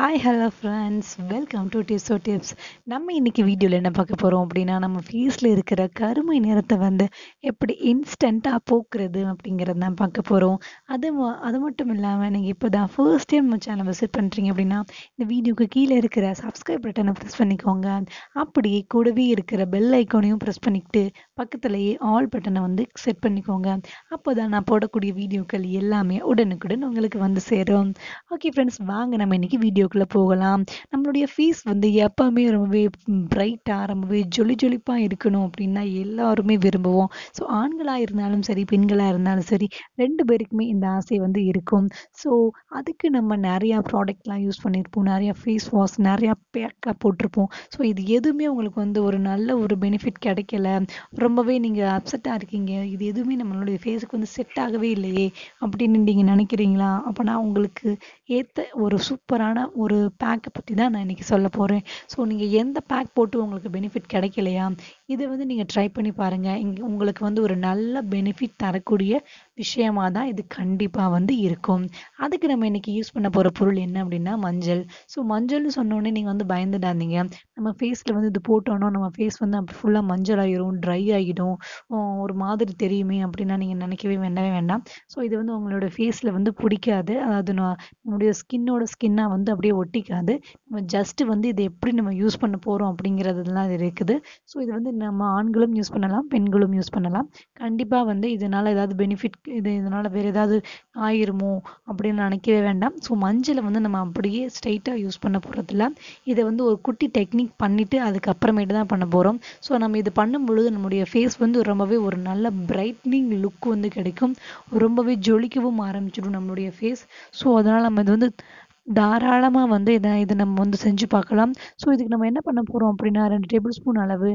hi hello friends welcome to o tips நம்ம இன்றைக்கி வீடியோவில் என்ன பார்க்க போகிறோம் அப்படின்னா நம்ம ஃபேஸில் இருக்கிற கருமை நிறத்தை வந்து எப்படி இன்ஸ்டண்ட்டாக போக்குறது அப்படிங்கிறது தான் பார்க்க போகிறோம் அது அது மட்டும் இல்லாமல் நீங்கள் இப்போ தான் ஃபர்ஸ்ட் டைம் நம்ம சேனல் விசிட் பண்ணுறீங்க அப்படின்னா இந்த வீடியோக்கு கீழே இருக்கிற சப்ஸ்கிரைப் பட்டனை ப்ரெஸ் பண்ணிக்கோங்க அப்படியே கூடவே இருக்கிற பெல் ஐக்கோனையும் ப்ரெஸ் பண்ணிக்கிட்டு பக்கத்துலேயே ஆல் பட்டனை வந்து செட் பண்ணிக்கோங்க அப்போ தான் நான் போடக்கூடிய வீடியோக்கள் எல்லாமே உடனுக்குடன் உங்களுக்கு வந்து சேரும் ஓகே ஃப்ரெண்ட்ஸ் வாங்க நம்ம இன்றைக்கி வீடியோ வீடியோக்குள்ளே போகலாம் நம்மளுடைய ஃபீஸ் வந்து எப்போவுமே ரொம்பவே பிரைட்டாக ரொம்பவே ஜொலி ஜொலிப்பாக இருக்கணும் அப்படின்னா எல்லாருமே விரும்புவோம் ஸோ ஆண்களாக இருந்தாலும் சரி பெண்களாக இருந்தாலும் சரி ரெண்டு பேருக்குமே இந்த ஆசை வந்து இருக்கும் ஸோ அதுக்கு நம்ம நிறையா ப்ராடக்ட்லாம் யூஸ் பண்ணியிருப்போம் நிறையா ஃபேஸ் வாஷ் நிறையா பேக்காக போட்டிருப்போம் ஸோ இது எதுவுமே உங்களுக்கு வந்து ஒரு நல்ல ஒரு பெனிஃபிட் கிடைக்கல ரொம்பவே நீங்கள் அப்செட்டாக இருக்கீங்க இது எதுவுமே நம்மளுடைய ஃபேஸுக்கு வந்து செட் ஆகவே இல்லையே அப்படின்னு நீங்கள் நினைக்கிறீங்களா அப்போனா உங்களுக்கு ஏற்ற ஒரு சூப்பரான ஒரு பேக்கை பற்றி தான் நான் இன்றைக்கி சொல்ல போகிறேன் ஸோ நீங்கள் எந்த பேக் போட்டு உங்களுக்கு பெனிஃபிட் கிடைக்கலையா இதை வந்து நீங்கள் ட்ரை பண்ணி பாருங்கள் இங்கே உங்களுக்கு வந்து ஒரு நல்ல பெனிஃபிட் தரக்கூடிய விஷயமாக தான் இது கண்டிப்பாக வந்து இருக்கும் அதுக்கு நம்ம இன்றைக்கி யூஸ் பண்ண போகிற பொருள் என்ன அப்படின்னா மஞ்சள் ஸோ மஞ்சள்னு சொன்னோடனே நீங்கள் வந்து பயந்துடாதீங்க நம்ம ஃபேஸில் வந்து இது போட்டோன்னா நம்ம ஃபேஸ் வந்து அப்படி ஃபுல்லாக மஞ்சள் ஆகிடும் ட்ரை ஆகிடும் ஒரு மாதிரி தெரியுமே அப்படின்னா நீங்கள் நினைக்கவே வேண்டவே வேண்டாம் ஸோ இது வந்து உங்களோட ஃபேஸில் வந்து பிடிக்காது அதாவது நம்முடைய ஸ்கின்னோட ஸ்கின்னாக வந்து அப்படியே அப்படியே ஒட்டிக்காது நம்ம ஜஸ்ட் வந்து இதை எப்படி நம்ம யூஸ் பண்ண போகிறோம் அப்படிங்கிறதுலாம் இருக்குது ஸோ இது வந்து நம்ம ஆண்களும் யூஸ் பண்ணலாம் பெண்களும் யூஸ் பண்ணலாம் கண்டிப்பாக வந்து இதனால ஏதாவது பெனிஃபிட் இது இதனால வேற ஏதாவது ஆயிருமோ அப்படின்னு நினைக்கவே வேண்டாம் ஸோ மஞ்சளை வந்து நம்ம அப்படியே ஸ்ட்ரைட்டாக யூஸ் பண்ண போகிறதில்ல இதை வந்து ஒரு குட்டி டெக்னிக் பண்ணிட்டு அதுக்கப்புறமேட்டு தான் பண்ண போகிறோம் ஸோ நம்ம இது பண்ணும் பொழுது நம்முடைய ஃபேஸ் வந்து ரொம்பவே ஒரு நல்ல பிரைட்னிங் லுக் வந்து கிடைக்கும் ரொம்பவே ஜொலிக்கவும் ஆரம்பிச்சிடும் நம்மளுடைய ஃபேஸ் ஸோ அதனால் நம்ம இது வந்து தாராளமாக வந்து இதை இது நம்ம வந்து செஞ்சு பார்க்கலாம் ஸோ இதுக்கு நம்ம என்ன பண்ண போகிறோம் அப்படின்னா ரெண்டு டேபிள் ஸ்பூன் அளவு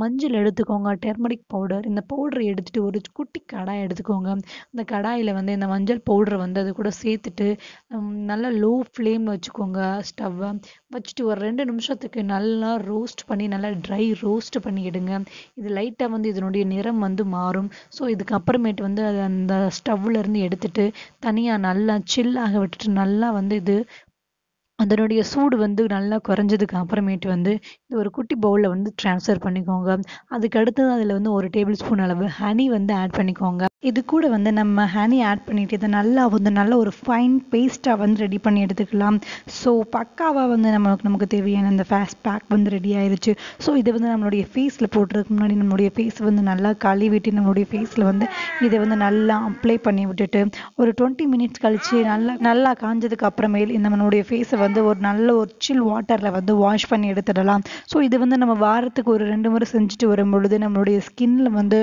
மஞ்சள் எடுத்துக்கோங்க டெர்மரிக் பவுடர் இந்த பவுடரை எடுத்துகிட்டு ஒரு குட்டி கடாய் எடுத்துக்கோங்க அந்த கடாயில் வந்து இந்த மஞ்சள் பவுடரை வந்து அது கூட சேர்த்துட்டு நல்லா லோ ஃப்ளேம் வச்சுக்கோங்க ஸ்டவ்வை வச்சுட்டு ஒரு ரெண்டு நிமிஷத்துக்கு நல்லா ரோஸ்ட் பண்ணி நல்லா ட்ரை ரோஸ்ட் பண்ணி எடுங்க இது லைட்டாக வந்து இதனுடைய நிறம் வந்து மாறும் ஸோ இதுக்கப்புறமேட்டு வந்து அதை அந்த ஸ்டவ்லேருந்து எடுத்துட்டு தனியாக நல்லா சில்லாக விட்டுட்டு நல்லா வந்து இது அதனுடைய சூடு வந்து நல்லா குறைஞ்சதுக்கு அப்புறமேட்டு வந்து இந்த ஒரு குட்டி பவுலில் வந்து ட்ரான்ஸ்ஃபர் பண்ணிக்கோங்க அதுக்கு அடுத்தது அதில் வந்து ஒரு டேபிள் ஸ்பூன் அளவு ஹனி வந்து ஆட் பண்ணிக்கோங்க இது கூட வந்து நம்ம ஹனி ஆட் பண்ணிட்டு இதை நல்லா வந்து நல்ல ஒரு ஃபைன் பேஸ்ட்டாக வந்து ரெடி பண்ணி எடுத்துக்கலாம் ஸோ பக்காவாக வந்து நம்மளுக்கு நமக்கு தேவையான அந்த ஃபேஸ் பேக் வந்து ரெடி ஆயிடுச்சு ஸோ இது வந்து நம்மளுடைய ஃபேஸில் போட்டுறதுக்கு முன்னாடி நம்மளுடைய ஃபேஸ் வந்து நல்லா கழுவிட்டு நம்மளுடைய ஃபேஸில் வந்து இதை வந்து நல்லா அப்ளை பண்ணி விட்டுட்டு ஒரு டுவெண்ட்டி மினிட்ஸ் கழித்து நல்லா நல்லா காஞ்சதுக்கு அப்புறமேல் இந்த நம்மளுடைய ஃபேஸை வந்து ஒரு நல்ல ஒரு சில் வாட்டரில் வந்து வாஷ் பண்ணி எடுத்துடலாம் ஸோ இது வந்து நம்ம வாரத்துக்கு ஒரு ரெண்டு முறை செஞ்சுட்டு வரும் பொழுது நம்மளுடைய ஸ்கின்னில் வந்து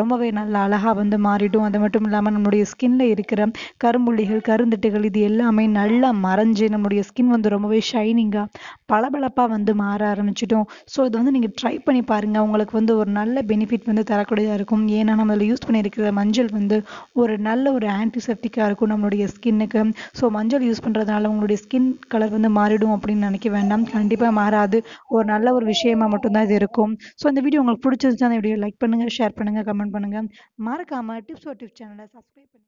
ரொம்பவே நல்லா அழகாக வந்து மாறி மாறிடும் அது மட்டும் இல்லாமல் நம்மளுடைய ஸ்கின்ல இருக்கிற கரும்புள்ளிகள் கருந்திட்டுகள் இது எல்லாமே நல்லா மறைஞ்சு நம்மளுடைய ஸ்கின் வந்து ரொம்பவே ஷைனிங்காக பளபளப்பா வந்து மாற ஆரம்பிச்சிட்டோம் ஸோ இதை வந்து நீங்கள் ட்ரை பண்ணி பாருங்க உங்களுக்கு வந்து ஒரு நல்ல பெனிஃபிட் வந்து தரக்கூடியதாக இருக்கும் ஏன்னா நம்ம அதில் யூஸ் பண்ணியிருக்கிற மஞ்சள் வந்து ஒரு நல்ல ஒரு ஆன்டிசெப்டிக்காக இருக்கும் நம்மளுடைய ஸ்கின்னுக்கு ஸோ மஞ்சள் யூஸ் பண்ணுறதுனால உங்களுடைய ஸ்கின் கலர் வந்து மாறிடும் அப்படின்னு நினைக்க வேண்டாம் கண்டிப்பாக மாறாது ஒரு நல்ல ஒரு விஷயமா மட்டும்தான் இது இருக்கும் ஸோ இந்த வீடியோ உங்களுக்கு பிடிச்சிருந்துச்சா அந்த வீடியோ லைக் பண்ணுங்கள் ஷேர் பண்ணுங்கள் கமெண்ட் பண்ணுங்கள் மறக்காமல் டிப்ஸ் ஒரு டிப்ஸ் சேனலை சப்ஸ்கிரைப் பண்ணி